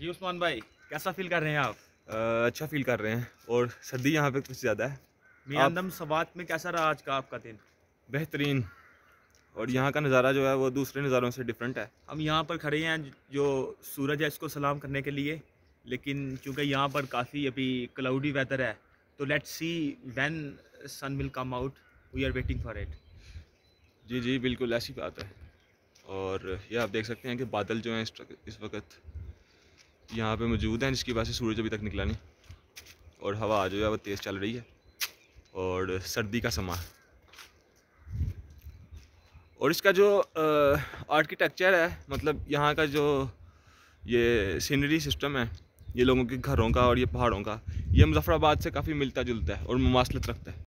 जी उस्मान भाई कैसा फील कर रहे हैं आप आ, अच्छा फील कर रहे हैं और सर्दी यहाँ पे कुछ ज़्यादा है मियादम सवात में कैसा रहा आज का आपका दिन बेहतरीन और यहाँ का नज़ारा जो है वो दूसरे नज़ारों से डिफरेंट है हम यहाँ पर खड़े हैं जो सूरज है इसको सलाम करने के लिए लेकिन चूँकि यहाँ पर काफ़ी अभी क्लाउडी वेदर है तो let see when sun will come out we are waiting for it जी जी बिल्कुल ऐसी बात है और यह आप देख सकते हैं कि बादल जो हैं इस वक्त यहाँ पे मौजूद हैं जिसकी वजह से सूरज अभी तक निकला नहीं और हवा जो है वो तेज़ चल रही है और सर्दी का समा और इसका जो आर्किटेक्चर है मतलब यहाँ का जो ये सीनरी सिस्टम है ये लोगों के घरों का और ये पहाड़ों का ये मुजफ्फराबाद से काफ़ी मिलता जुलता है और मुासलत रखता है